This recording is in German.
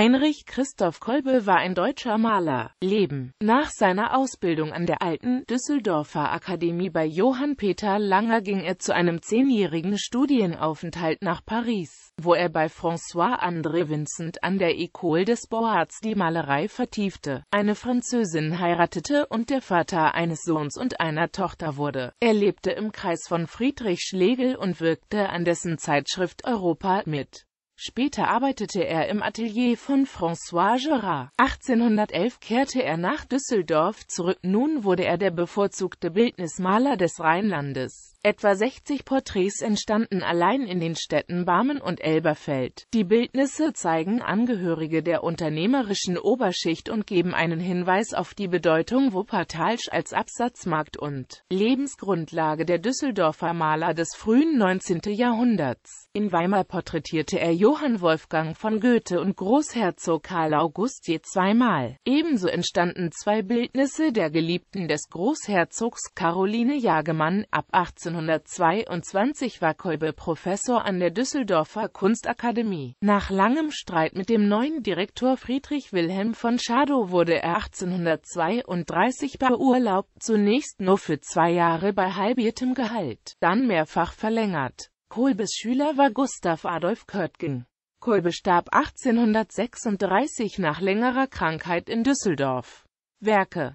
Heinrich Christoph Kolbe war ein deutscher Maler. Leben Nach seiner Ausbildung an der Alten Düsseldorfer Akademie bei Johann Peter Langer ging er zu einem zehnjährigen Studienaufenthalt nach Paris, wo er bei François-André Vincent an der École des Beaux-Arts die Malerei vertiefte, eine Französin heiratete und der Vater eines Sohns und einer Tochter wurde. Er lebte im Kreis von Friedrich Schlegel und wirkte an dessen Zeitschrift Europa mit Später arbeitete er im Atelier von François Gerard. 1811 kehrte er nach Düsseldorf zurück. Nun wurde er der bevorzugte Bildnismaler des Rheinlandes. Etwa 60 Porträts entstanden allein in den Städten Barmen und Elberfeld. Die Bildnisse zeigen Angehörige der unternehmerischen Oberschicht und geben einen Hinweis auf die Bedeutung Wuppertals als Absatzmarkt und Lebensgrundlage der Düsseldorfer Maler des frühen 19. Jahrhunderts. In Weimar porträtierte er Johann Wolfgang von Goethe und Großherzog Karl August je zweimal. Ebenso entstanden zwei Bildnisse der Geliebten des Großherzogs Caroline Jagemann. Ab 1822 war Kolbe Professor an der Düsseldorfer Kunstakademie. Nach langem Streit mit dem neuen Direktor Friedrich Wilhelm von Schadow wurde er 1832 beurlaubt, zunächst nur für zwei Jahre bei halbiertem Gehalt, dann mehrfach verlängert. Kolbes Schüler war Gustav Adolf Körtgen. Kolbe starb 1836 nach längerer Krankheit in Düsseldorf. Werke